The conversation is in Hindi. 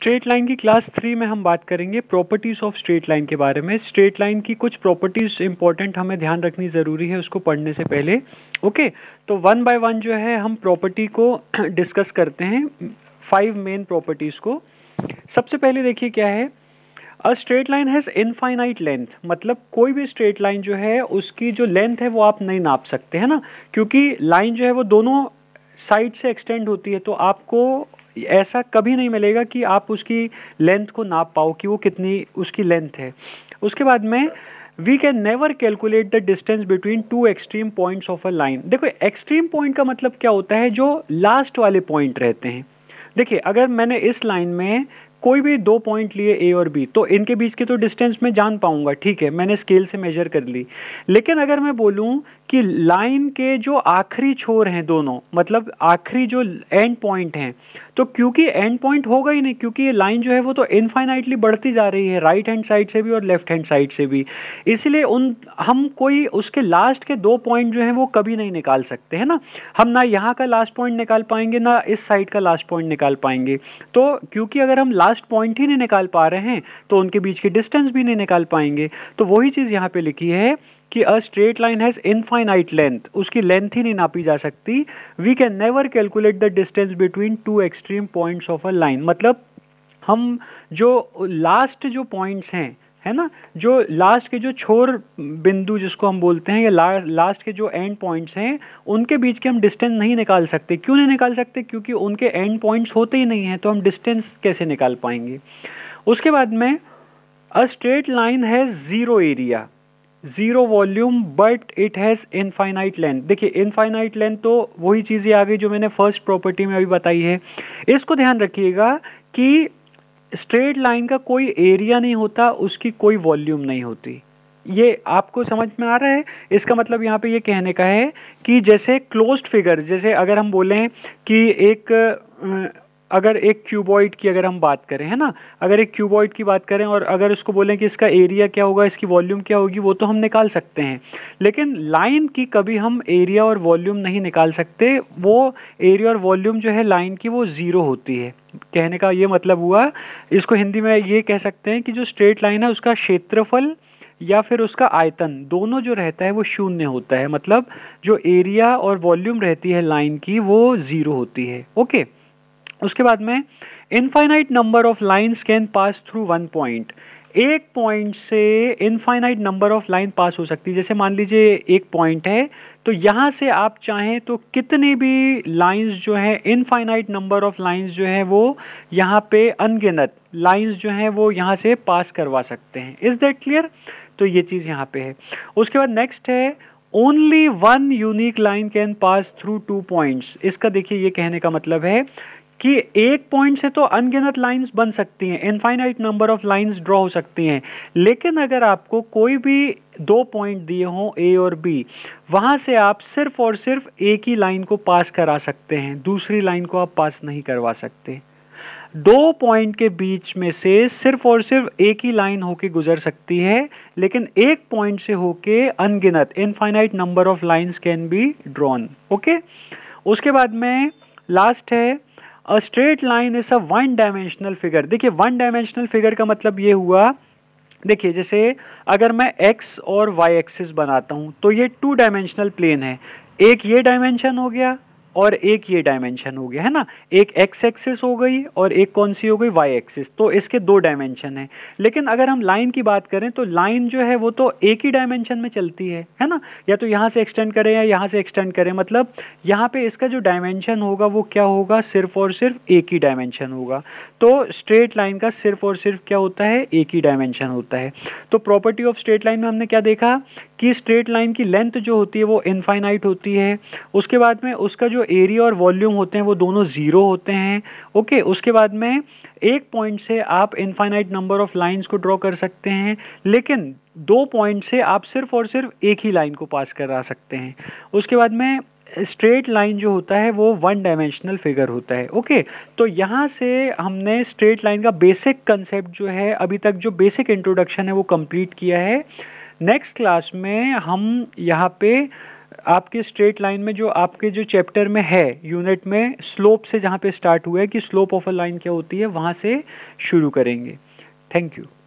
स्ट्रेट लाइन की क्लास थ्री में हम बात करेंगे प्रॉपर्टीज़ ऑफ स्ट्रेट लाइन के बारे में स्ट्रेट लाइन की कुछ प्रॉपर्टीज़ इंपॉर्टेंट हमें ध्यान रखनी ज़रूरी है उसको पढ़ने से पहले ओके okay, तो वन बाय वन जो है हम प्रॉपर्टी को डिस्कस करते हैं फाइव मेन प्रॉपर्टीज़ को सबसे पहले देखिए क्या है a straight line has infinite length मतलब कोई भी स्ट्रेट लाइन जो है उसकी जो लेंथ है वो आप नहीं नाप सकते है ना क्योंकि लाइन जो है वो दोनों साइड से एक्सटेंड होती है तो आपको ऐसा कभी नहीं मिलेगा कि आप उसकी लेंथ को नाप पाओ कि वो कितनी उसकी लेंथ है उसके बाद में we can never calculate the distance between two extreme points of a line देखो एक्सट्रीम पॉइंट का मतलब क्या होता है जो लास्ट वाले पॉइंट रहते हैं देखिए अगर मैंने इस लाइन में कोई भी दो पॉइंट लिए ए और बी तो इनके बीच के तो डिस्टेंस मैं जान पाऊंगा ठीक है मैंने स्केल से मेजर कर ली लेकिन अगर मैं बोलूं कि लाइन के जो आखिरी छोर हैं दोनों मतलब आखिरी जो एंड पॉइंट हैं तो क्योंकि एंड पॉइंट होगा ही नहीं क्योंकि ये लाइन जो है वो तो इनफाइनाइटली बढ़ती जा रही है राइट हैंड साइड से भी और लेफ्ट हैंड साइड से भी इसलिए उन हम कोई उसके लास्ट के दो पॉइंट जो हैं वो कभी नहीं निकाल सकते हैं ना हम ना यहाँ का लास्ट पॉइंट निकाल पाएंगे ना इस साइड का लास्ट पॉइंट निकाल पाएंगे तो क्योंकि अगर हम लास्ट पॉइंट ही नहीं निकाल पा रहे हैं तो उनके बीच की डिस्टेंस भी नहीं निकाल पाएंगे तो वही चीज़ यहाँ पर लिखी है कि a straight line has infinite length उसकी लेंथ ही नहीं नापी जा सकती we can never calculate the distance between two extreme points of a line मतलब हम जो लास्ट जो पॉइंट्स हैं है ना जो लास्ट के जो छोर बिंदु जिसको हम बोलते हैं या ला, लास्ट के जो एंड पॉइंट्स हैं उनके बीच के हम डिस्टेंस नहीं निकाल सकते क्यों नहीं निकाल सकते क्योंकि उनके एंड पॉइंट्स होते ही नहीं हैं तो हम डिस्टेंस कैसे निकाल पाएंगे उसके बाद में a straight line has zero area zero volume but it has infinite length देखिए इनफाइनाइट लेंथ तो वही चीज़ें आ गई जो मैंने फर्स्ट प्रॉपर्टी में अभी बताई है इसको ध्यान रखिएगा कि स्ट्रेट लाइन का कोई एरिया नहीं होता उसकी कोई वॉल्यूम नहीं होती ये आपको समझ में आ रहा है इसका मतलब यहाँ पे ये कहने का है कि जैसे क्लोज्ड फिगर जैसे अगर हम बोलें कि एक अगर एक क्यूबॉइड की अगर हम बात करें है ना अगर एक क्यूबॉइड की बात करें और अगर उसको बोलें कि इसका एरिया क्या होगा इसकी वॉल्यूम क्या होगी वो तो हम निकाल सकते हैं लेकिन लाइन की कभी हम एरिया और वॉल्यूम नहीं निकाल सकते वो एरिया और वॉल्यूम जो है लाइन की वो ज़ीरो होती है कहने का ये मतलब हुआ इसको हिंदी में ये कह सकते हैं कि जो स्ट्रेट लाइन है उसका क्षेत्रफल या फिर उसका आयतन दोनों जो रहता है वो शून्य होता है मतलब जो एरिया और वॉल्यूम रहती है लाइन की वो ज़ीरो होती है ओके okay? उसके बाद में infinite number of lines can pass through one point एक पॉइंट से infinite number of line pass हो सकती है जैसे मान लीजिए एक पॉइंट है तो यहाँ से आप चाहें तो कितने भी लाइंस जो हैं इनफाइनाइट नंबर ऑफ लाइंस जो हैं वो यहाँ पे अनगिनत लाइंस जो हैं वो यहाँ से पास करवा सकते हैं इज़ दैट क्लियर तो ये चीज़ यहाँ पे है उसके बाद नेक्स्ट है only one unique line can pass through two points इसका देखिए ये कहने का मतलब है कि एक पॉइंट से तो अनगिनत लाइंस बन सकती हैं infinite number of lines draw हो सकती हैं लेकिन अगर आपको कोई भी दो पॉइंट दिए हों ए और बी वहाँ से आप सिर्फ और सिर्फ एक ही लाइन को पास करा सकते हैं दूसरी लाइन को आप पास नहीं करवा सकते दो पॉइंट के बीच में से सिर्फ और सिर्फ एक ही लाइन होके गुजर सकती है लेकिन एक पॉइंट से होके अनगिनत infinite number of lines can be drawn okay उसके बाद में लास्ट है a straight line is a one dimensional figure देखिए वन डायमेंशनल फिगर का मतलब ये हुआ देखिए जैसे अगर मैं एक्स और वाई एक्सिस बनाता हूँ तो ये टू डायमेंशनल प्लेन है एक ये डायमेंशन हो गया और एक ये डायमेंशन हो गया है ना एक एक्स एक्सिस हो गई और एक कौन सी हो गई वाई एक्सिस तो इसके दो डायमेंशन है लेकिन अगर हम लाइन की बात करें तो लाइन जो है वो तो एक ही डायमेंशन में चलती है है ना या तो यहाँ से एक्सटेंड करें या यहाँ से एक्सटेंड करें मतलब यहाँ पे इसका जो डायमेंशन होगा वो क्या होगा सिर्फ और सिर्फ एक ही डायमेंशन होगा तो स्ट्रेट लाइन का सिर्फ और सिर्फ क्या होता है एक ही डायमेंशन होता है तो प्रॉपर्टी ऑफ स्ट्रेट लाइन में हमने क्या देखा कि स्ट्रेट लाइन की लेंथ जो होती है वो इनफाइनाइट होती है उसके बाद में उसका जो एरिया और वॉल्यूम होते हैं वो दोनों ज़ीरो होते हैं ओके उसके बाद में एक पॉइंट से आप इनफाइनाइट नंबर ऑफ लाइंस को ड्रॉ कर सकते हैं लेकिन दो पॉइंट से आप सिर्फ और सिर्फ एक ही लाइन को पास करा सकते हैं उसके बाद में स्ट्रेट लाइन जो होता है वो वन डायमेंशनल फिगर होता है ओके तो यहाँ से हमने स्ट्रेट लाइन का बेसिक कंसेप्ट जो है अभी तक जो बेसिक इंट्रोडक्शन है वो कंप्लीट किया है नेक्स्ट क्लास में हम यहाँ पे आपके स्ट्रेट लाइन में जो आपके जो चैप्टर में है यूनिट में स्लोप से जहाँ पे स्टार्ट हुआ है कि स्लोप ऑफ अ लाइन क्या होती है वहाँ से शुरू करेंगे थैंक यू